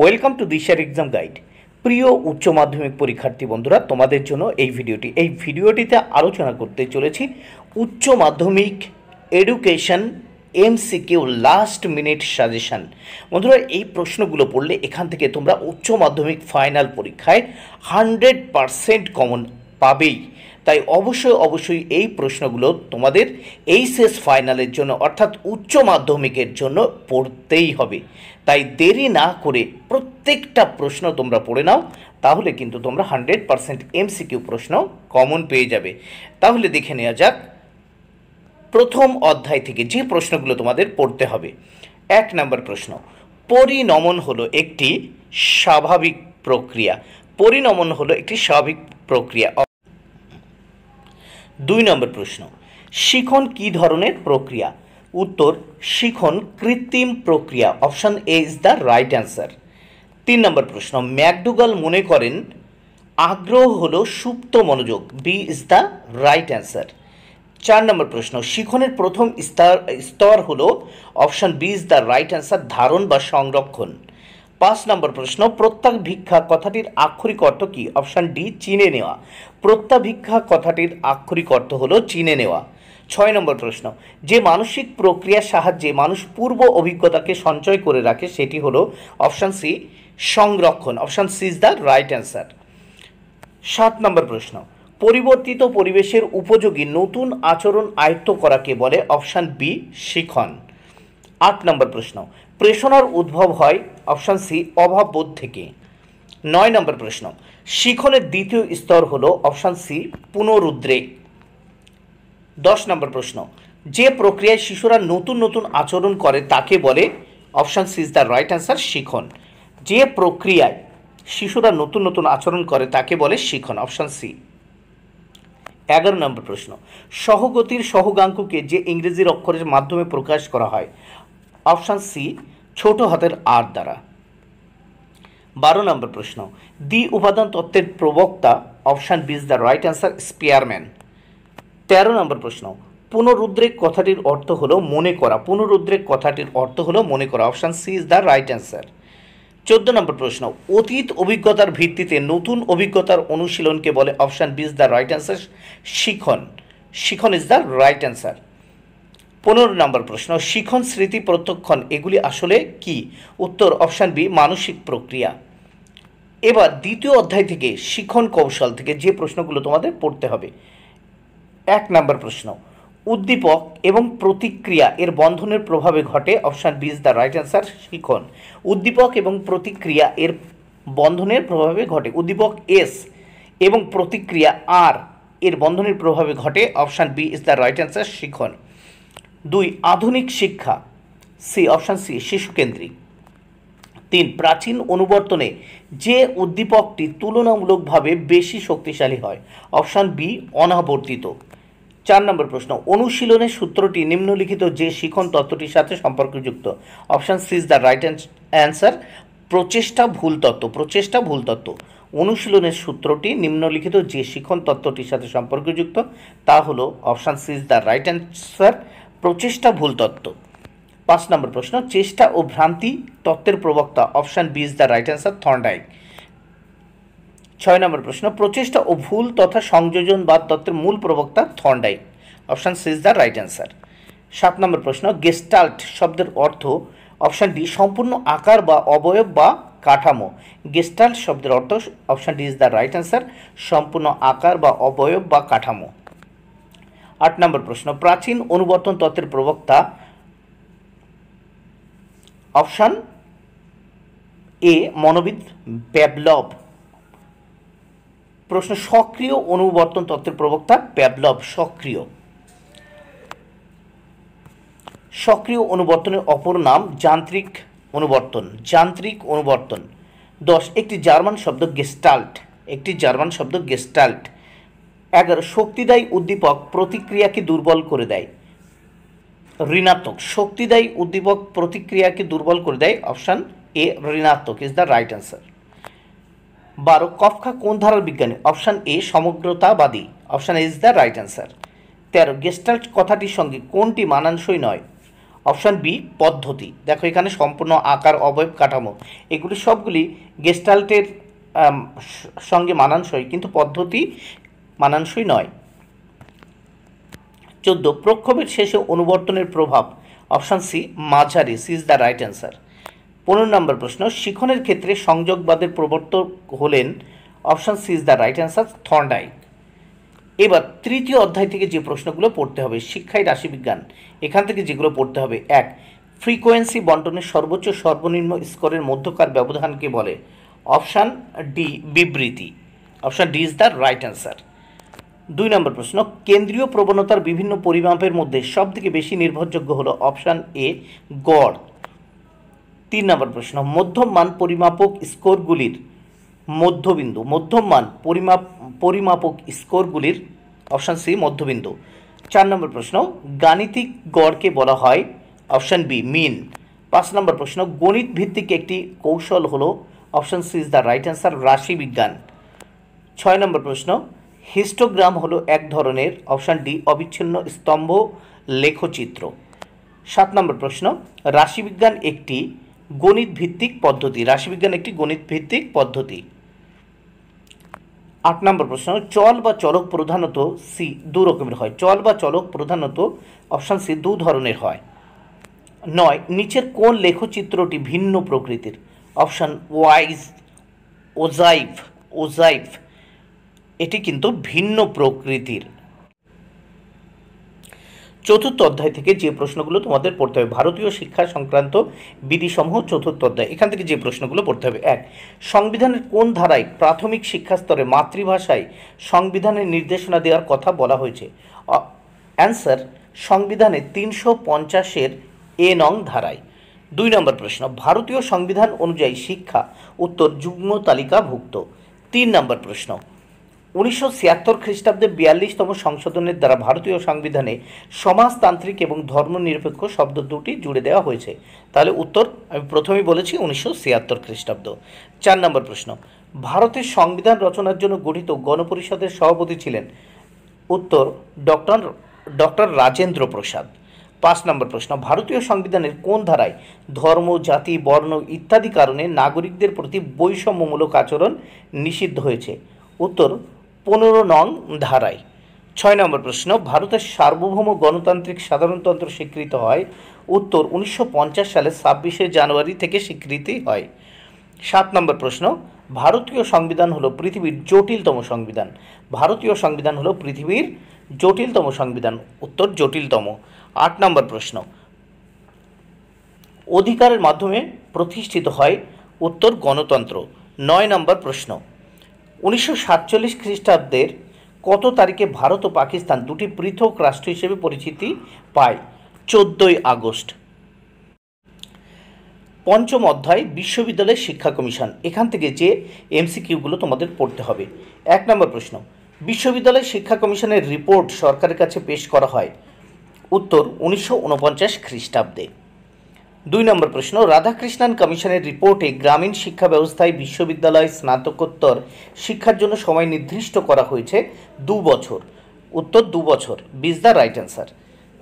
welcome to দিশার exam guide প্রিয় উচ্চ মাধ্যমিক পরীক্ষার্থী বন্ধুরা তোমাদের জন্য এই ভিডিওটি এই ভিডিওটিতে আলোচনা করতে চলেছি উচ্চ মাধ্যমিক education MCQ last minute suggestion বন্ধুরা এই প্রশ্নগুলো পড়লে এখান থেকে তোমরা উচ্চ মাধ্যমিক ফাইনাল পরীক্ষায় হান্ড্রেড পারসেন্ট কমন পাবেই তাই অবশ্যই অবশ্যই এই প্রশ্নগুলো তোমাদের এইচএস ফাইনালের জন্য অর্থাৎ উচ্চ মাধ্যমিকের জন্য পড়তেই হবে তাই দেরি না করে প্রত্যেকটা প্রশ্ন তোমরা পড়ে নাও তাহলে কিন্তু তোমরা হান্ড্রেড পারসেন্ট এমসিকিউ প্রশ্ন কমন পেয়ে যাবে তাহলে দেখে নেওয়া যাক প্রথম অধ্যায় থেকে যে প্রশ্নগুলো তোমাদের পড়তে হবে এক নম্বর প্রশ্ন পরিনমন হলো একটি স্বাভাবিক প্রক্রিয়া পরিনমন হলো একটি স্বাভাবিক প্রক্রিয়া দুই নম্বর প্রশ্ন শিখন কি ধরনের প্রক্রিয়া উত্তর শিখন কৃত্রিম প্রক্রিয়া option A is the right answer তিন নম্বর প্রশ্ন ম্যাকডুগাল মনে করেন আগ্রহ হলো সুপ্ত মনোযোগ B is the right answer চার নম্বর প্রশ্ন শিখনের প্রথম স্তর স্তর হলো option B is the right answer ধারণ বা সংরক্ষণ পাঁচ নম্বর প্রশ্ন প্রত্যাভিক্ষা কথাটির আক্ষরিক অর্থ কি অপশান ডি চিনে নেওয়া প্রত্যাভিক্ষা কথাটির আক্ষরিক অর্থ হলো চিনে নেওয়া ছয় নম্বর প্রশ্ন যে মানসিক প্রক্রিয়ার সাহায্যে মানুষ পূর্ব অভিজ্ঞতাকে সঞ্চয় করে রাখে সেটি হলো অপশান সি সংরক্ষণ option C is the right answer সাত নম্বর প্রশ্ন পরিবর্তিত পরিবেশের উপযোগী নতুন আচরণ আয়ত্ত করাকে বলে অপশান বি শিখন আট নম্বর প্রশ্ন প্রেষণার উদ্ভব হয় অপশান সি অভাববোধ থেকে নয় নম্বর প্রশ্ন শিখনের দ্বিতীয় স্তর হল অপশান সি পুনরুদ্রেক দশ নম্বর প্রশ্ন যে প্রক্রিয়ায় শিশুরা নতুন নতুন আচরণ করে তাকে বলে option C is the right answer শিখন যে প্রক্রিয়ায় শিশুরা নতুন নতুন আচরণ করে তাকে বলে শিখন অপশান সি এগারো নম্বর প্রশ্ন সহগতির সহগাঙ্ককে যে ইংরেজির অক্ষরের মাধ্যমে প্রকাশ করা হয় অপশান সি ছোট হাতের আর দ্বারা বারো নম্বর প্রশ্ন দ্বি উপাদান তত্ত্বের প্রবক্তা অপশান বিজ দ্য রাইট অ্যান্সার স্পিয়ারম্যান তেরো নম্বর প্রশ্ন পুনরুদ্রেক কথাটির অর্থ হল মনে করা পুনরুদ্রেক কথাটির অর্থ হলো মনে করা option C is the right answer চোদ্দ নম্বর প্রশ্ন অতীত অভিজ্ঞতার ভিত্তিতে নতুন অভিজ্ঞতার অনুশীলনকে বলে অপশান বিজ দ্য রাইট অ্যান্সার শিখন শিখন ইজ দ্য রাইট অ্যান্সার পনেরো নম্বর প্রশ্ন শিখন স্মৃতি প্রত্যক্ষণ এগুলি আসলে কি উত্তর অপশান বি মানসিক প্রক্রিয়া এবার দ্বিতীয় অধ্যায় থেকে শিখন কৌশল থেকে যে প্রশ্নগুলো তোমাদের পড়তে হবে এক নম্বর প্রশ্ন উদ্দীপক এবং প্রতিক্রিয়া এর বন্ধনের প্রভাবে ঘটে option B is the right answer শিখন উদ্দীপক এবং প্রতিক্রিয়া এর বন্ধনের প্রভাবে ঘটে উদ্দীপক এস এবং প্রতিক্রিয়া আর এর বন্ধনের প্রভাবে ঘটে option B is the right answer শিখন দুই আধুনিক শিক্ষা সি অপশান সি শিশুকেন্দ্রিক তিন প্রাচীন অনুবর্তনে যে উদ্দীপকটি তুলনামূলকভাবে বেশি শক্তিশালী হয় অপশান বি অনাবর্তিত চার নম্বর প্রশ্ন অনুশীলনের সূত্রটি নিম্নলিখিত যে শিখন তত্ত্বটির সাথে সম্পর্কযুক্ত option C is the right answer প্রচেষ্টা ভুল তত্ত্ব প্রচেষ্টা ভুল তত্ত্ব অনুশীলনের সূত্রটি নিম্নলিখিত যে শিখন তত্ত্বটির সাথে সম্পর্কযুক্ত তা হলো option C is the right answer প্রচেষ্টা ভুল তত্ত্ব পাঁচ নম্বর প্রশ্ন চেষ্টা ও ভ্রান্তি তত্ত্বের প্রবক্তা option B is the right answer Thorndike ছয় নম্বর প্রশ্ন প্রচেষ্টা ও ভুল তথা সংযোজন বা তত্ত্বের মূল প্রবক্তা Thorndike option C is the right answer সাত নম্বর প্রশ্ন গেস্টাল্ট শব্দের অর্থ অপশান ডি সম্পূর্ণ আকার বা অবয়ব বা কাঠামো গেস্টাল্ট শব্দের অর্থ option D is the right answer সম্পূর্ণ আকার বা অবয়ব বা কাঠামো আট নম্বর প্রশ্ন প্রাচীন অনুবর্তন তত্ত্বের প্রবক্তা অপশান এ মনোবিদ ব্যাবলব প্রশ্ন সক্রিয় অনুবর্তন তত্ত্বের প্রবক্তা ব্যাবলব সক্রিয় সক্রিয় অনুবর্তনের অপর নাম যান্ত্রিক অনুবর্তন যান্ত্রিক অনুবর্তন দশ একটি জার্মান শব্দ গেস্টাল্ট একটি জার্মান শব্দ গেস্টাল্ট এগারো শক্তিদায়ী উদ্দীপক প্রতিক্রিয়াকে দুর্বল করে দেয় ঋণাত্মক শক্তিদায়ী উদ্দীপক প্রতিক্রিয়াকে দুর্বল করে দেয় অপশান এ ঋণাত্মক ইজ দ্য রাইট অ্যান্সার বারো কফখা কোন ধারার বিজ্ঞানী অপশান এ সমগ্রতাবাদী option is the right answer তেরো গেস্টাল্ট কথাটির সঙ্গে কোনটি মানানসই নয় অপশান বি পদ্ধতি দেখো এখানে সম্পূর্ণ আকার অবয়ব কাঠামো এগুলি সবগুলি গেস্টাল্টের সঙ্গে মানানসই কিন্তু পদ্ধতি মানানসই নয় চোদ্দ প্রক্ষোভের শেষে অনুবর্তনের প্রভাব অপশান সি মাঝারি C is the right answer পনেরো নম্বর প্রশ্ন শিখনের ক্ষেত্রে সংযোগবাদের প্রবর্তক হলেন option C is the right answer Thorndike এবার তৃতীয় অধ্যায় থেকে যে প্রশ্নগুলো পড়তে হবে শিক্ষায় রাশিবিজ্ঞান এখান থেকে যেগুলো পড়তে হবে এক ফ্রিকোয়েন্সি বন্টনের সর্বোচ্চ সর্বনিম্ন স্কোরের মধ্যকার ব্যবধানকে বলে অপশান ডি বিবৃতি option D is the right answer দুই নম্বর প্রশ্ন কেন্দ্রীয় প্রবণতার বিভিন্ন পরিমাপের মধ্যে সবথেকে বেশি নির্ভরযোগ্য হলো অপশান এ গড় তিন নম্বর প্রশ্ন মধ্যম মান পরিমাপক স্কোরগুলির মধ্যবিন্দু মধ্যম মান পরিমাপ পরিমাপক স্কোরগুলির অপশান সি মধ্যবিন্দু চার নম্বর প্রশ্ন গাণিতিক গড়কে বলা হয় অপশান বি মিন পাঁচ নম্বর প্রশ্ন গণিত ভিত্তিক একটি কৌশল হলো option C is the right answer রাশিবিজ্ঞান ছয় নম্বর প্রশ্ন হিস্টোগ্রাম হলো এক ধরনের অপশান ডি অবিচ্ছিন্ন স্তম্ভ লেখচিত্র সাত নম্বর প্রশ্ন রাশিবিজ্ঞান একটি গণিত ভিত্তিক পদ্ধতি রাশিবিজ্ঞান একটি গণিত ভিত্তিক পদ্ধতি আট নম্বর প্রশ্ন চল বা চলক প্রধানত সি দু রকমের হয় চল বা চলক প্রধানত অপশান সি দু ধরনের হয় নয় নিচের কোন লেখচিত্রটি ভিন্ন প্রকৃতির অপশান ওয়াইজ ওজাইভ ওজাইভ এটি কিন্তু ভিন্ন প্রকৃতির চতুর্থ অধ্যায় থেকে যে প্রশ্নগুলো তোমাদের পড়তে হবে ভারতীয় শিক্ষা সংক্রান্ত বিধিসমূহ চতুর্থ অধ্যায় এখান থেকে যে প্রশ্নগুলো পড়তে হবে এক সংবিধানের কোন ধারায় প্রাথমিক শিক্ষা স্তরে মাতৃভাষায় সংবিধানের নির্দেশনা দেওয়ার কথা বলা হয়েছে অ্যান্সার সংবিধানে তিনশো পঞ্চাশের এ নং ধারায় দুই নম্বর প্রশ্ন ভারতীয় সংবিধান অনুযায়ী শিক্ষা উত্তর যুগ্ম তালিকাভুক্ত তিন নম্বর প্রশ্ন উনিশশো ছিয়াত্তর খ্রিস্টাব্দে বিয়াল্লিশতম সংশোধনের দ্বারা ভারতীয় সংবিধানে সমাজতান্ত্রিক এবং ধর্মনিরপেক্ষ শব্দ দুটি জুড়ে দেওয়া হয়েছে তাহলে উত্তর আমি প্রথমেই বলেছি উনিশশো ছিয়াত্তর খ্রিস্টাব্দ চার নম্বর প্রশ্ন ভারতের সংবিধান রচনার জন্য গঠিত গণপরিষদের সভাপতি ছিলেন উত্তর ডক্টর ডক্টর রাজেন্দ্র প্রসাদ পাঁচ নম্বর প্রশ্ন ভারতীয় সংবিধানের কোন ধারায় ধর্ম জাতি বর্ণ ইত্যাদি কারণে নাগরিকদের প্রতি বৈষম্যমূলক আচরণ নিষিদ্ধ হয়েছে উত্তর পনেরো নং ধারায় ছয় নম্বর প্রশ্ন ভারতের সার্বভৌম গণতান্ত্রিক সাধারণতন্ত্র স্বীকৃত হয় উত্তর উনিশশো সালে ছাব্বিশে জানুয়ারি থেকে স্বীকৃতি হয় সাত নম্বর প্রশ্ন ভারতীয় সংবিধান হলো পৃথিবীর জটিলতম সংবিধান ভারতীয় সংবিধান হলো পৃথিবীর জটিলতম সংবিধান উত্তর জটিলতম আট নম্বর প্রশ্ন অধিকারের মাধ্যমে প্রতিষ্ঠিত হয় উত্তর গণতন্ত্র নয় নম্বর প্রশ্ন উনিশশো সাতচল্লিশ খ্রিস্টাব্দের কত তারিখে ভারত ও পাকিস্তান দুটি পৃথক রাষ্ট্র হিসেবে পরিচিতি পায় চোদ্দই আগস্ট পঞ্চম অধ্যায় বিশ্ববিদ্যালয় শিক্ষা কমিশন এখান থেকে যে এমসিকিউগুলো তোমাদের পড়তে হবে এক নম্বর প্রশ্ন বিশ্ববিদ্যালয় শিক্ষা কমিশনের রিপোর্ট সরকারের কাছে পেশ করা হয় উত্তর উনিশশো খ্রিস্টাব্দে দুই নম্বর প্রশ্ন রাধাকৃষ্ণন কমিশনের রিপোর্টে গ্রামীণ শিক্ষা ব্যবস্থায় বিশ্ববিদ্যালয় স্নাতকোত্তর শিক্ষার জন্য সময় নির্দিষ্ট করা হয়েছে দু বছর উত্তর দু বছর বিজ দ্য রাইট অ্যান্সার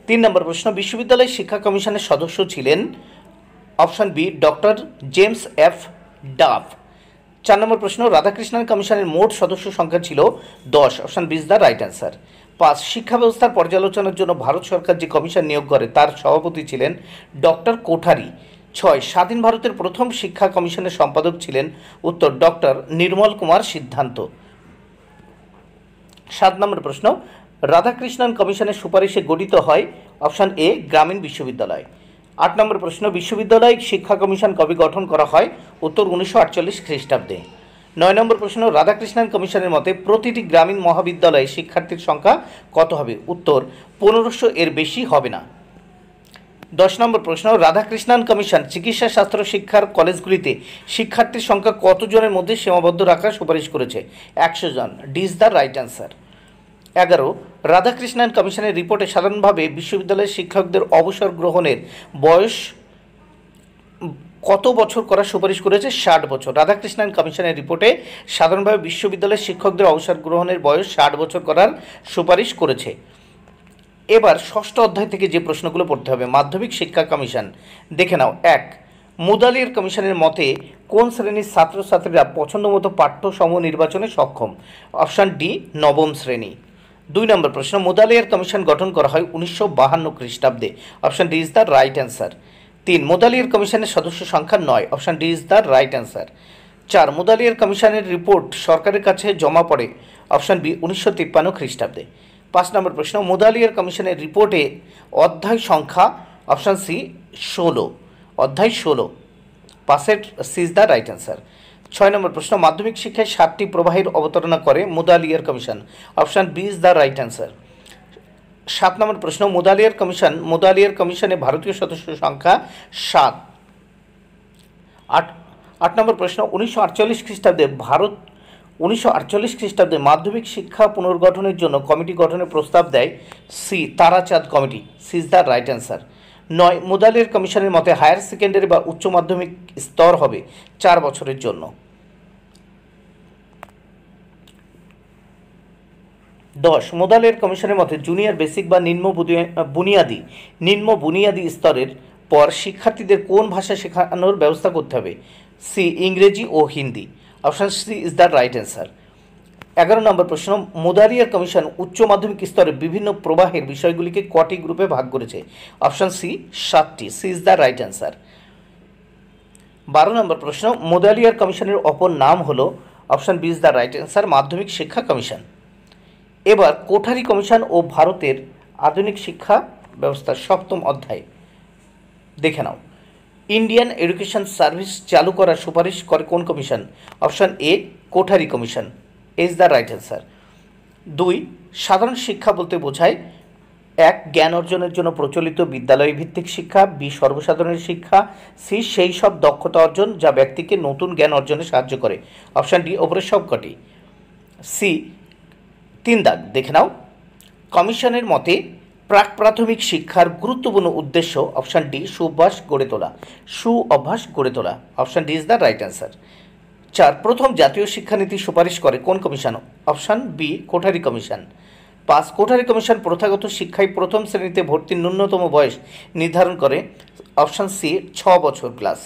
তিন নম্বর প্রশ্ন বিশ্ববিদ্যালয় শিক্ষা কমিশনের সদস্য ছিলেন option B doctor James F Duff চার নম্বর প্রশ্ন রাধাকৃষ্ণন কমিশনের মোট সদস্য সংখ্যা ছিল দশ অপশান বিজ দ্য রাইট অ্যান্সার পাস শিক্ষা ব্যবস্থার পর্যালোচনার জন্য ভারত সরকার যে কমিশন নিয়োগ করে তার সভাপতি ছিলেন ডক্টর কোঠারি ছয় স্বাধীন ভারতের প্রথম শিক্ষা কমিশনের সম্পাদক ছিলেন উত্তর ডক্টর নির্মল কুমার সিদ্ধান্ত সাত নম্বর প্রশ্ন রাধাকৃষ্ণন কমিশনের সুপারিশে গঠিত হয় অপশান এ গ্রামীণ বিশ্ববিদ্যালয় আট নম্বর প্রশ্ন বিশ্ববিদ্যালয় শিক্ষা কমিশন কবে গঠন করা হয় উত্তর উনিশশো আটচল্লিশ খ্রিস্টাব্দে নয় নম্বর প্রশ্ন রাধাকৃষ্ণন কমিশনের মতে প্রতিটি গ্রামীণ মহাবিদ্যালয়ে শিক্ষার্থীর সংখ্যা কত হবে উত্তর পনেরোশো এর বেশি হবে না দশ নম্বর প্রশ্ন রাধাকৃষ্ণন কমিশন চিকিৎসা শাস্ত্র শিক্ষার কলেজগুলিতে শিক্ষার্থীর সংখ্যা কতজনের মধ্যে সীমাবদ্ধ রাখার সুপারিশ করেছে একশো জন ডিজ দ্য রাইট অ্যান্সার এগারো রাধাকৃষ্ণন কমিশনের রিপোর্টে সাধারণভাবে বিশ্ববিদ্যালয়ের শিক্ষকদের অবসর গ্রহণের বয়স কত বছর করার সুপারিশ করেছে ষাট বছর রাধাকৃষ্ণন কমিশনের রিপোর্টে সাধারণভাবে বিশ্ববিদ্যালয়ের শিক্ষকদের অবসর গ্রহণের বয়স ষাট বছর করার সুপারিশ করেছে এবার ষষ্ঠ অধ্যায় থেকে যে প্রশ্নগুলো পড়তে হবে মাধ্যমিক শিক্ষা কমিশন দেখে নাও এক মুদালির কমিশনের মতে কোন শ্রেণীর ছাত্রছাত্রীরা পছন্দ মতো সমূহ নির্বাচনে সক্ষম অপশান ডি নবম শ্রেণী দুই নম্বর প্রশ্ন মুদালিয়ার কমিশন গঠন করা হয় উনিশশো বাহান্ন খ্রিস্টাব্দে option D is the right answer তিন মোদালিয়ার কমিশনের সদস্য সংখ্যা নয় option D is the right answer চার মোদালিয়ার কমিশনের রিপোর্ট সরকারের কাছে জমা পড়ে অপশান বি উনিশশো তিপ্পান্ন খ্রিস্টাব্দে পাঁচ নম্বর প্রশ্ন মোদালিয়ার কমিশনের রিপোর্টে অধ্যায় সংখ্যা অপশান সি ষোলো অধ্যায় ষোলো পাশের C is the right answer ছয় নম্বর প্রশ্ন মাধ্যমিক শিক্ষায় সাতটি প্রবাহের অবতারণা করে Mudaliar commission option B is the right answer সাত নম্বর প্রশ্ন মোদালিয়ার কমিশন মোদালিয়ার কমিশনে ভারতীয় সদস্য সংখ্যা সাত আট আট নম্বর প্রশ্ন উনিশশো আটচল্লিশ খ্রিস্টাব্দে ভারত উনিশশো আটচল্লিশ খ্রিস্টাব্দে মাধ্যমিক শিক্ষা পুনর্গঠনের জন্য কমিটি গঠনের প্রস্তাব দেয় C Tarachand committee C is the right answer নয় মোদালিয়ার কমিশনের মতে হায়ার সেকেন্ডারি বা উচ্চ মাধ্যমিক স্তর হবে চার বছরের জন্য দশ মোদালের কমিশনের মতে জুনিয়র বেসিক বা নিম্ন বুনিয়াদি নিম্ন বুনিয়াদি স্তরের পর শিক্ষার্থীদের কোন ভাষা শেখানোর ব্যবস্থা করতে হবে সি ইংরেজি ও Hindi option C is the right answer এগারো নম্বর প্রশ্ন মোদারিয়ার কমিশন উচ্চ মাধ্যমিক স্তরে বিভিন্ন প্রবাহের বিষয়গুলিকে কটি গ্রুপে ভাগ করেছে অপশান সি সাতটি C is the right answer বারো নম্বর প্রশ্ন মোদালিয়ার কমিশনের অপর নাম হলো option B is the right answer মাধ্যমিক শিক্ষা কমিশন এবার কোঠারি কমিশন ও ভারতের আধুনিক শিক্ষা ব্যবস্থার সপ্তম অধ্যায় দেখে নাও ইন্ডিয়ান এডুকেশন সার্ভিস চালু করার সুপারিশ করে কোন commission option A Kothari commission is the right answer দুই সাধারণ শিক্ষা বলতে বোঝায় এক জ্ঞান অর্জনের জন্য প্রচলিত বিদ্যালয় ভিত্তিক শিক্ষা বি সর্বসাধারণের শিক্ষা সি সেই সব দক্ষতা অর্জন যা ব্যক্তিকে নতুন জ্ঞান অর্জনে সাহায্য করে অপশান ডি ওপরের সবকটি সি তিন দাগ দেখে নাও কমিশনের মতে প্রাক প্রাথমিক শিক্ষার গুরুত্বপূর্ণ উদ্দেশ্য অপশান ডি সুঅভ্যাস গড়ে তোলা সু অভ্যাস গড়ে তোলা option D is the right answer চার প্রথম জাতীয় শিক্ষানীতি সুপারিশ করে কোন commission option B Kothari commission পাঁচ কোঠারি কমিশন প্রথাগত শিক্ষায় প্রথম শ্রেণীতে ভর্তির ন্যূনতম বয়স নির্ধারণ করে অপশান সি ছ বছর প্লাস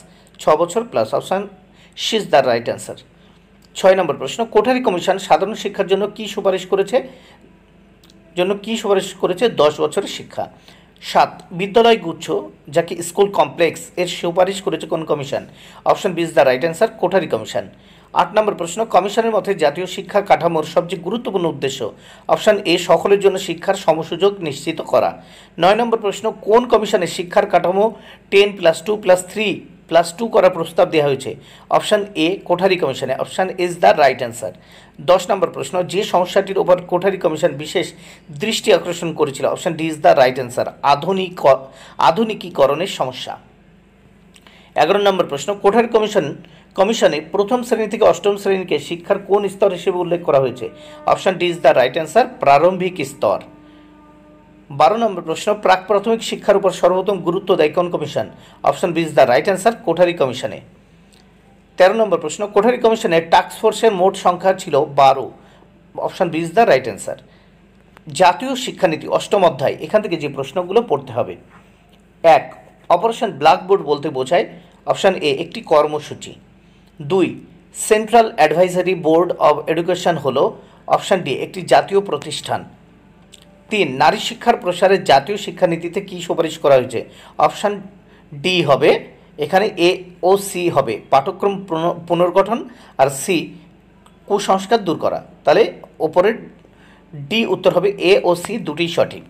ছ বছর plus option C is the right answer ছয় নম্বর প্রশ্ন কোঠারি কমিশন সাধারণ শিক্ষার জন্য কি সুপারিশ করেছে জন্য কি সুপারিশ করেছে দশ বছরের শিক্ষা সাত বিদ্যালয় গুচ্ছ যাকে স্কুল কমপ্লেক্স এর সুপারিশ করেছে কোন commission option B is the right answer Kothari commission আট নম্বর প্রশ্ন কমিশনের মতে জাতীয় শিক্ষা কাঠামোর সবচেয়ে গুরুত্বপূর্ণ উদ্দেশ্য অপশান এ সকলের জন্য শিক্ষার সমসুযোগ নিশ্চিত করা নয় নম্বর প্রশ্ন কোন কমিশনের শিক্ষার কাঠামো ten plus two plus three plus two করার প্রস্তাব দেওয়া হয়েছে অপশান এ কোঠারি কমিশনে option is the right answer দশ নম্বর প্রশ্ন যে সমস্যাটির ওপর কোঠারি কমিশন বিশেষ দৃষ্টি আকর্ষণ করেছিল option D is the right answer আধুনিক আধুনিকীকরণের সমস্যা এগারো নম্বর প্রশ্ন কোঠারি কমিশন কমিশনে প্রথম শ্রেণী থেকে অষ্টম শ্রেণীকে শিক্ষার কোন স্তর হিসেবে উল্লেখ করা হয়েছে option D is the right answer প্রারম্ভিক স্তর বারো নম্বর প্রশ্ন প্রাক প্রাথমিক শিক্ষার উপর সর্বোত্তম গুরুত্ব দেয় কোন commission option B is the right answer Kothari কমিশনে তেরো নম্বর প্রশ্ন কোঠারি কমিশনের ফোর্সের মোট সংখ্যা ছিল বারো option B is the right answer জাতীয় শিক্ষানীতি অষ্টম অধ্যায় এখান থেকে যে প্রশ্নগুলো পড়তে হবে এক অপারেশন ব্ল্যাকবোর্ড বলতে বোঝায় অপশান এ একটি কর্মসূচি দুই central advisory board of education হলো অপশান ডি একটি জাতীয় প্রতিষ্ঠান তিন নারী শিক্ষার প্রসারে জাতীয় শিক্ষানীতিতে কী সুপারিশ করা হয়েছে অপশান ডি হবে এখানে এ ও সি হবে পাঠ্যক্রম পুনর্গঠন আর সি কুসংস্কার দূর করা তাহলে ওপরের ডি উত্তর হবে এ ও সি দুটি সঠিক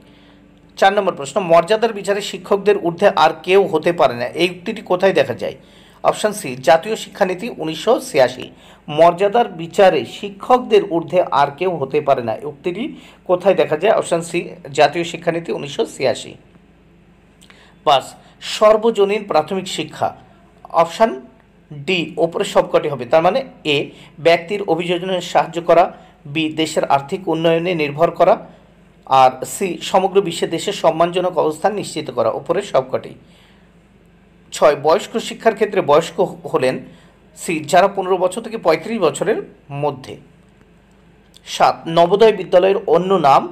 চার নম্বর প্রশ্ন মর্যাদার বিচারে শিক্ষকদের ঊর্ধ্বে আর কেউ হতে পারে না এই উক্তিটি কোথায় দেখা যায় অপশান সি জাতীয় শিক্ষানীতি উনিশশো মর্যাদার বিচারে শিক্ষকদের ঊর্ধ্বে আর কেউ হতে পারে না উক্তিটি কোথায় দেখা যায় অপশান সি জাতীয় শিক্ষানীতি উনিশশো ছিয়াশি পাঁচ সর্বজনীন প্রাথমিক শিক্ষা অপশান ডি ওপরে সবকটি হবে তার মানে এ ব্যক্তির অভিযোজনে সাহায্য করা বি দেশের আর্থিক উন্নয়নে নির্ভর করা আর সি সমগ্র বিশ্বে দেশের সম্মানজনক অবস্থান নিশ্চিত করা ওপরে সবকটি ছয় বয়স্ক শিক্ষার ক্ষেত্রে বয়স্ক হলেন সি যারা পনেরো বছর থেকে পঁয়ত্রিশ বছরের মধ্যে সাত নবোদয় বিদ্যালয়ের অন্য নাম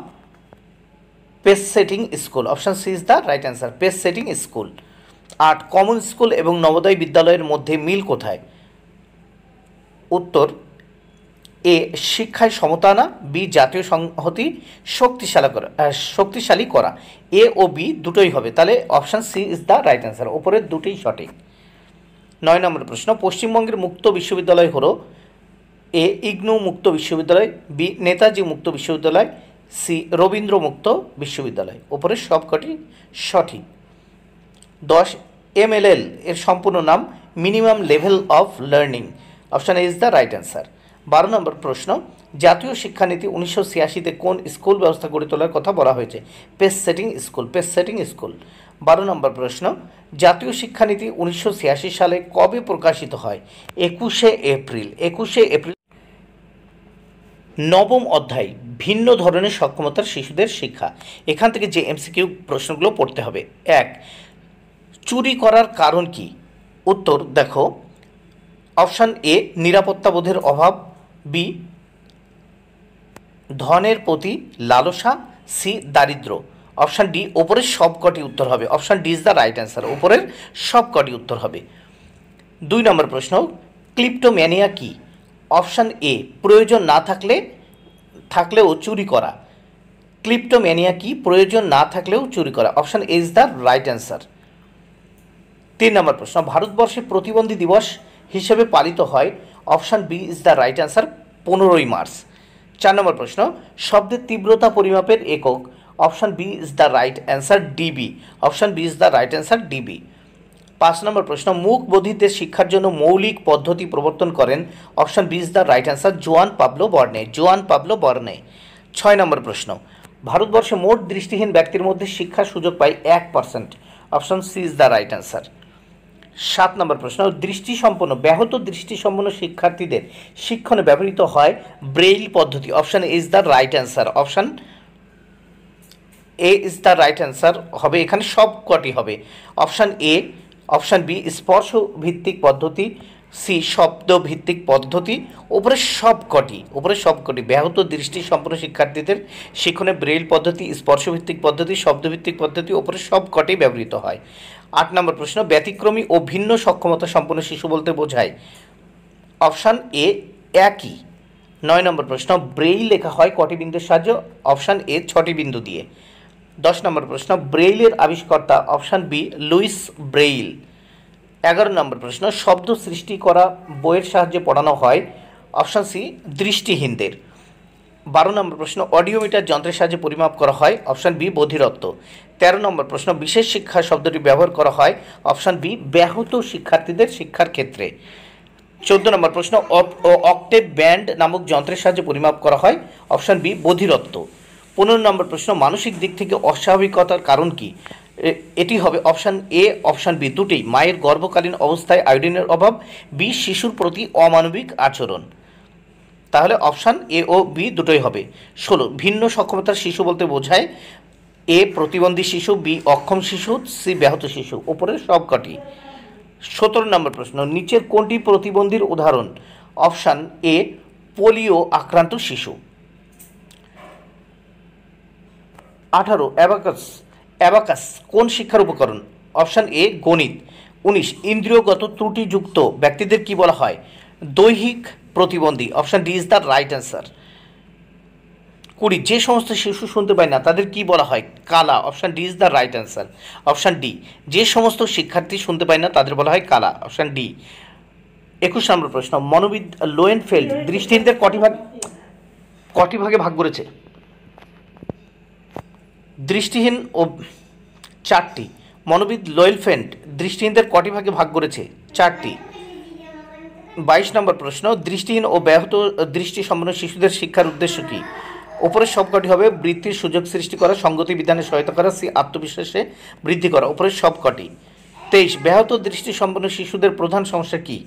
pace setting school option C is the right answer pace setting school আট কমন স্কুল এবং নবোদয় বিদ্যালয়ের মধ্যে মিল কোথায় উত্তর এ শিক্ষায় সমতা আনা বি জাতীয় সংহতি শক্তিশালী করা শক্তিশালী করা এ ও বি দুটোই হবে তাহলে option C is the right answer ওপরের দুটোই সঠিক নয় নম্বর প্রশ্ন পশ্চিমবঙ্গের মুক্ত বিশ্ববিদ্যালয় হল এ ইগনু মুক্ত বিশ্ববিদ্যালয় বি নেতাজি মুক্ত বিশ্ববিদ্যালয় সি রবীন্দ্র মুক্ত বিশ্ববিদ্যালয় ওপরের সবকটি সঠিক দশ এমএলএল এর সম্পূর্ণ নাম minimum level of learning option is the right answer বারো নম্বর প্রশ্ন জাতীয় শিক্ষানীতি উনিশশো ছিয়াশিতে কোন স্কুল ব্যবস্থা গড়ে তোলার কথা বলা হয়েছে pace setting school pace setting school বারো নম্বর প্রশ্ন জাতীয় শিক্ষানীতি উনিশশো ছিয়াশি সালে কবে প্রকাশিত হয় একুশে এপ্রিল একুশে এপ্রিল নবম অধ্যায় ভিন্ন ধরনের সক্ষমতার শিশুদের শিক্ষা এখান থেকে যে এমসিকিউ প্রশ্নগুলো পড়তে হবে এক চুরি করার কারণ কি উত্তর দেখো অপশান এ নিরাপত্তাবোধের অভাব বি ধনের প্রতি লালসা সি দারিদ্র অপশান ডি ওপরের সবকটি উত্তর হবে option D is the right answer ওপরের সবকটি উত্তর হবে দুই নম্বর প্রশ্ন ক্লিপ্টোম্যানিয়া কি অপশান এ প্রয়োজন না থাকলে থাকলেও চুরি করা ক্লিপ্টোম্যানিয়া কি প্রয়োজন না থাকলেও চুরি করা option A is the right answer তিন নম্বর প্রশ্ন ভারতবর্ষে প্রতিবন্ধী দিবস হিসেবে পালিত হয় option B is the right answer পনেরোই মার্চ চার নম্বর প্রশ্ন শব্দের তীব্রতা পরিমাপের একক option B is the right answer dB option B is the right answer dB পাঁচ নম্বর প্রশ্ন মুখ বোধিতে শিক্ষার জন্য মৌলিক পদ্ধতি প্রবর্তন করেন option B is the right answer জোয়ান পাবলো বর্ণে জোয়ান পাবলো বর্ণে ছয় নম্বর প্রশ্ন ভারতবর্ষে মোট দৃষ্টিহীন ব্যক্তির মধ্যে শিক্ষার সুযোগ পায় এক percent option C is the right answer সাত নম্বর প্রশ্ন দৃষ্টিসম্পন্ন ব্যাহত দৃষ্টিসম্পন্ন শিক্ষার্থীদের শিক্ষণে ব্যবহৃত হয় ব্রেইল পদ্ধতি option is the right answer option A is the right answer হবে এখানে সব কটি হবে অপশান এ অপশান বি স্পর্শ ভিত্তিক পদ্ধতি সি শব্দভিত্তিক পদ্ধতি উপরে সবকটি উপরে সবকটি ব্যাহত দৃষ্টি সম্পন্ন শিক্ষার্থীদের শিক্ষণে ব্রেল পদ্ধতি স্পর্শভিত্তিক পদ্ধতি শব্দভিত্তিক পদ্ধতি উপরে সবকটি ব্যবহৃত হয় আট নম্বর প্রশ্ন ব্যতিক্রমী ও ভিন্ন সক্ষমতা সম্পন্ন শিশু বলতে বোঝায় অপশান এ একই নয় নম্বর প্রশ্ন ব্রেইল লেখা হয় কটি বিন্দুর সাহায্য অপশান এ ছটি বিন্দু দিয়ে দশ নম্বর প্রশ্ন ব্রেইলের আবিষ্কর্তা অপশান বি লুইস ব্রেইল এগারো নম্বর প্রশ্ন শব্দ সৃষ্টি করা বইয়ের সাহায্যে পড়ানো হয় অপশান সি দৃষ্টিহীনদের বারো নম্বর প্রশ্ন অডিওমিটার যন্ত্রের সাহায্যে পরিমাপ করা হয় অপশান বি বধিরত্ব তেরো নম্বর প্রশ্ন বিশেষ শিক্ষা শব্দটি ব্যবহার করা হয় অপশান বি ব্যাহত শিক্ষার্থীদের শিক্ষার ক্ষেত্রে চোদ্দ নম্বর প্রশ্ন অক্টেভ ব্যান্ড নামক যন্ত্রের সাহায্যে পরিমাপ করা হয় অপশান বি বধিরত্ব পনেরো নম্বর প্রশ্ন মানসিক দিক থেকে অস্বাভাবিকতার কারণ কি এটি হবে অপশান এ অপশান বি দুটি মায়ের গর্ভকালীন অবস্থায় আয়োডিনের অভাব বি শিশুর প্রতি অমানবিক আচরণ তাহলে অপশান এ ও বি দুটোই হবে ষোলো ভিন্ন সক্ষমতার শিশু বলতে বোঝায় এ প্রতিবন্ধী শিশু বি অক্ষম শিশু সি ব্যাহত শিশু ওপরের সবকটি সতেরো নম্বর প্রশ্ন নিচের কোনটি প্রতিবন্ধীর উদাহরণ অপশান এ পোলিও আক্রান্ত শিশু আঠারো অ্যাবাকাস অ্যাবাকাস কোন শিক্ষার উপকরণ অপশান এ গণিত উনিশ ইন্দ্রিয়গত ত্রুটিযুক্ত ব্যক্তিদের কি বলা হয় দৈহিক প্রতিবন্ধী option D is the right answer কুড়ি যে সমস্ত শিশু শুনতে পায় না তাদের কি বলা হয় কালা option D is the right answer option D যে সমস্ত শিক্ষার্থী শুনতে পায় না তাদের বলা হয় কালা অপশান ডি একুশ নম্বর প্রশ্ন মনোবিদ লোয়েনফেল্ড দৃষ্টিহীনদের কটি ভাগ কটি ভাগে ভাগ করেছে দৃষ্টিহীন ও চারটি মনোবিদ লোয়েলফেন্ট দৃষ্টিহীনদের কটি ভাগে ভাগ করেছে চারটি বাইশ নম্বর প্রশ্ন দৃষ্টিহীন ও ব্যাহত দৃষ্টি সম্পন্ন শিশুদের শিক্ষার উদ্দেশ্য কী ওপরের সবকটি হবে বৃত্তির সুযোগ সৃষ্টি করা সঙ্গতি বিধানে সহায়তা করা সে আত্মবিশ্বাসে বৃদ্ধি করা ওপরের সবকটি তেইশ ব্যাহত দৃষ্টি সম্পন্ন শিশুদের প্রধান সমস্যা কী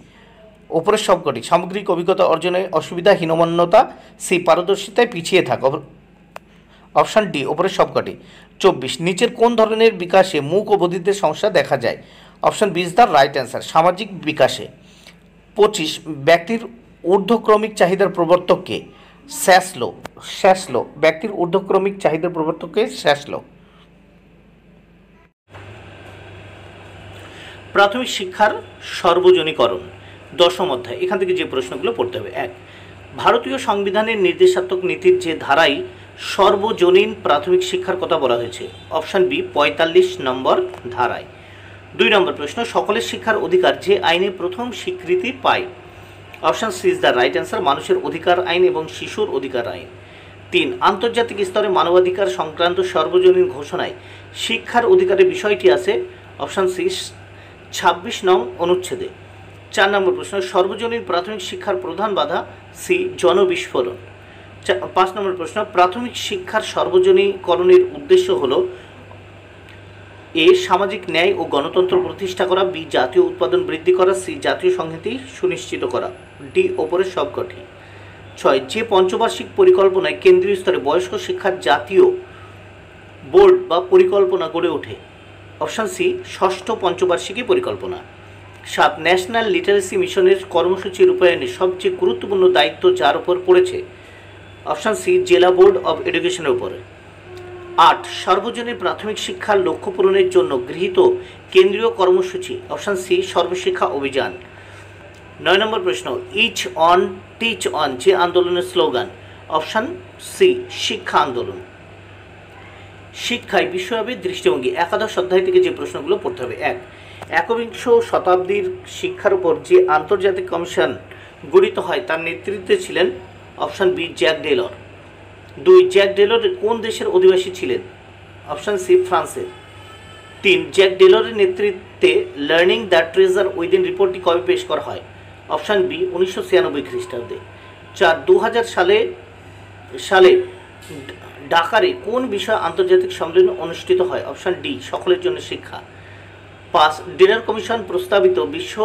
ওপরের সবকটি সামগ্রিক অভিজ্ঞতা অর্জনে অসুবিধা হীনমান্যতা সে পারদর্শিতায় পিছিয়ে থাকা অপশান ডি ওপরের সবকটি চব্বিশ নিচের কোন ধরনের বিকাশে মুখ ও বধিরদের সমস্যা দেখা যায় অপশান বিজ দ্য রাইট অ্যান্সার সামাজিক বিকাশে পঁচিশ ব্যক্তির ঊর্ধ্বক্রমিক চাহিদার প্রবর্তককে শ্যাসলো শ্যাসলো ব্যক্তির ঊর্ধ্বক্রমিক চাহিদার প্রবর্তককে শ্যাসলো প্রাথমিক শিক্ষার সর্বজনীকরণ দশম অধ্যায় এখান থেকে যে প্রশ্নগুলো পড়তে হবে এক ভারতীয় সংবিধানের নির্দেশাত্মক নীতির যে ধারাই সর্বজনীন প্রাথমিক শিক্ষার কথা বলা হয়েছে অপশান বি পঁয়তাল্লিশ নম্বর ধারায় দুই নম্বর প্রশ্ন সকলের শিক্ষার অধিকার যে আইনে প্রথম স্বীকৃতি পায় option C is the right answer মানুষের অধিকার আইন এবং শিশুর অধিকার আইন তিন আন্তর্জাতিক স্তরে মানবাধিকার সংক্রান্ত সর্বজনীন ঘোষণায় শিক্ষার অধিকারের বিষয়টি আছে অপশান সি ছাব্বিশ নং অনুচ্ছেদে চার নম্বর প্রশ্ন সর্বজনীন প্রাথমিক শিক্ষার প্রধান বাধা সি জনবিস্ফোরণ পাঁচ নম্বর প্রশ্ন প্রাথমিক শিক্ষার সর্বজনীকরণের উদ্দেশ্য হল এ সামাজিক ন্যায় ও গণতন্ত্র প্রতিষ্ঠা করা বি জাতীয় উৎপাদন বৃদ্ধি করা সি জাতীয় সংহতি সুনিশ্চিত করা ডি ওপরের কঠিন ছয় যে পঞ্চবার্ষিক পরিকল্পনায় কেন্দ্রীয় স্তরে বয়স্ক শিক্ষার জাতীয় বোর্ড বা পরিকল্পনা গড়ে ওঠে অপশান সি ষষ্ঠ পঞ্চবার্ষিকী পরিকল্পনা সাত ন্যাশনাল লিটারেসি মিশনের কর্মসূচি রূপায়নে সবচেয়ে গুরুত্বপূর্ণ দায়িত্ব যার উপর পড়েছে অপশান সি জেলা বোর্ড অব এডুকেশনের উপরে আট সর্বজনীন প্রাথমিক শিক্ষার লক্ষ্য পূরণের জন্য গৃহীত কেন্দ্রীয় কর্মসূচি অপশান সি সর্বশিক্ষা অভিযান নয় নম্বর প্রশ্ন ইচ অন টিচ অন যে আন্দোলনের স্লোগান অপশান সি শিক্ষা আন্দোলন শিক্ষায় বিশ্বব্যাপী দৃষ্টিভঙ্গি একাদশ অধ্যায় থেকে যে প্রশ্নগুলো পড়তে হবে এক একবিংশ শতাব্দীর শিক্ষার উপর যে আন্তর্জাতিক কমিশন গঠিত হয় তার নেতৃত্বে ছিলেন অপশান বি জ্যাক ডেলর দুই জ্যাক ডেলর কোন দেশের অধিবাসী ছিলেন অপশান সি ফ্রান্সের তিন জ্যাক ডেলরের নেতৃত্বে লার্নিং দ্য ট্রেজার উইদিন রিপোর্টটি কবে পেশ করা হয় অপশান বি উনিশশো ছিয়ানব্বই খ্রিস্টাব্দে চার দু হাজার সালে সালে ডাকারে কোন বিষয়ে আন্তর্জাতিক সম্মেলন অনুষ্ঠিত হয় অপশান ডি সকলের জন্য শিক্ষা পাঁচ ডিনার কমিশন প্রস্তাবিত বিশ্ব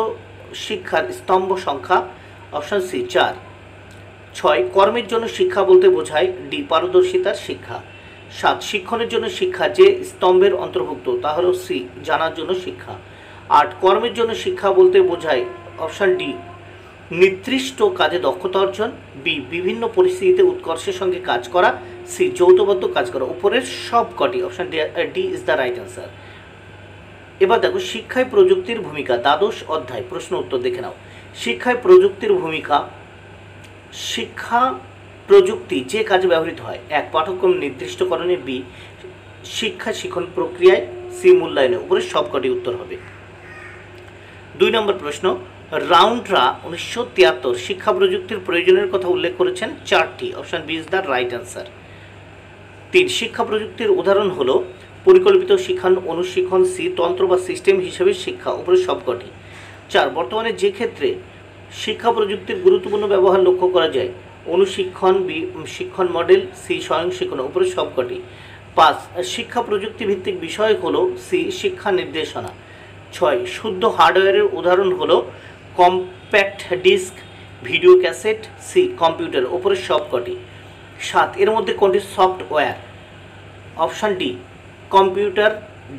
শিক্ষার স্তম্ভ সংখ্যা অপশান সি চার ছয় কর্মের জন্য শিক্ষা বলতে বোঝায় ডি পারদর্শিতার শিক্ষা সাত শিক্ষণের জন্য শিক্ষা যে স্তম্ভের অন্তর্ভুক্ত তা হল সি জানার জন্য শিক্ষা আট কর্মের জন্য শিক্ষা বলতে বোঝায় অপশান ডি নির্দিষ্ট কাজে দক্ষতা অর্জন বি বিভিন্ন পরিস্থিতিতে উৎকর্ষের সঙ্গে কাজ করা সি যৌথবদ্ধ কাজ করা উপরের সব কটি option D D is the right answer এবার দেখো শিক্ষায় প্রযুক্তির ভূমিকা দ্বাদশ অধ্যায় প্রশ্ন উত্তর দেখে নাও শিক্ষায় প্রযুক্তির ভূমিকা শিক্ষা প্রযুক্তি যে কাজে ব্যবহৃত হয় এক পাঠ্যক্রম নির্দিষ্টকরণে বি শিক্ষা শিক্ষণ প্রক্রিয়ায় সি মূল্যায়নে উপরে সবকটি উত্তর হবে দুই নম্বর প্রশ্ন রাউন্ডরা উনিশশো তিয়াত্তর শিক্ষা প্রযুক্তির প্রয়োজনের কথা উল্লেখ করেছেন চারটি option B is the right answer তিন শিক্ষা প্রযুক্তির উদাহরণ হল পরিকল্পিত শিক্ষণ অনুশিক্ষণ সি তন্ত্র বা সিস্টেম হিসেবে শিক্ষা উপরে সবকটি চার বর্তমানে যে ক্ষেত্রে শিক্ষা প্রযুক্তির গুরুত্বপূর্ণ ব্যবহার লক্ষ্য করা যায় অনুশিক্ষণ শিক্ষণ মডেল সি স্বয়ং শিক্ষণ উপরে সবকটি পাঁচ শিক্ষা প্রযুক্তি ভিত্তিক বিষয় হলো সি শিক্ষা নির্দেশনা ছয় শুদ্ধ হার্ডওয়্যারের উদাহরণ হলো compact disc video cassette C computer ওপরে সবকটি সাত এর মধ্যে কোনটি software option D computer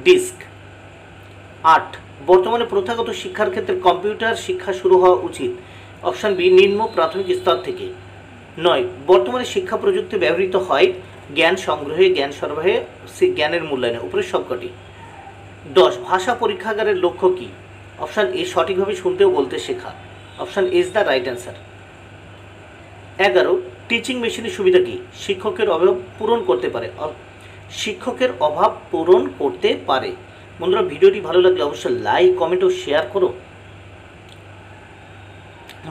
disc আট বর্তমানে প্রথাগত শিক্ষার ক্ষেত্রে কম্পিউটার শিক্ষা শুরু হওয়া উচিত অপশান বি নিম্ন প্রাথমিক স্তর থেকে নয় বর্তমানে শিক্ষা প্রযুক্তি ব্যবহৃত হয় জ্ঞান সংগ্রহে জ্ঞান সরবরাহে জ্ঞানের মূল্যায়নে উপরে সবকটি দশ ভাষা পরীক্ষাগারের লক্ষ্য কী অপশান এ সঠিকভাবে শুনতেও বলতে শেখা option is the right answer এগারো টিচিং মেশিনের সুবিধা কী শিক্ষকের অভাব পূরণ করতে পারে শিক্ষকের অভাব পূরণ করতে পারে বন্ধুরা ভিডিওটি ভালো লাগলে অবশ্যই লাইক কমেন্ট ও শেয়ার করো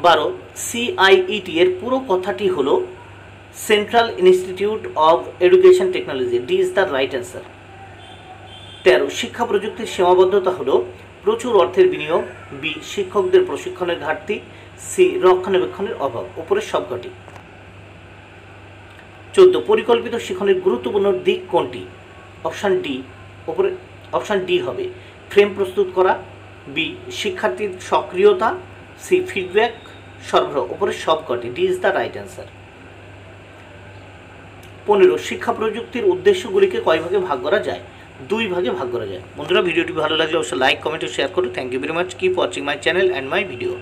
বারো সিআইইটি e এর পুরো কথাটি হলো central institute of education technology D is the right answer তেরো শিক্ষা প্রযুক্তির সীমাবদ্ধতা হলো প্রচুর অর্থের বিনিয়োগ বি শিক্ষকদের প্রশিক্ষণের ঘাটতি সি রক্ষণাবেক্ষণের অভাব উপরের সবকটি চোদ্দ পরিকল্পিত শিক্ষণের গুরুত্বপূর্ণ দিক কোনটি অপশান ডি উপরে অপশান ডি হবে ফ্রেম প্রস্তুত করা বি শিক্ষার্থীর সক্রিয়তা সি ফিডব্যাক সরবরাহ ওপরে কটি D is the right answer পনেরো শিক্ষা প্রযুক্তির উদ্দেশ্যগুলিকে কয় ভাগে ভাগ করা যায় দুই ভাগে ভাগ করা যায় বন্ধুরা ভিডিওটি ভালো লাগলে অবশ্যই লাইক কমেন্ট ও শেয়ার করো thank you very much keep watching my channel and my video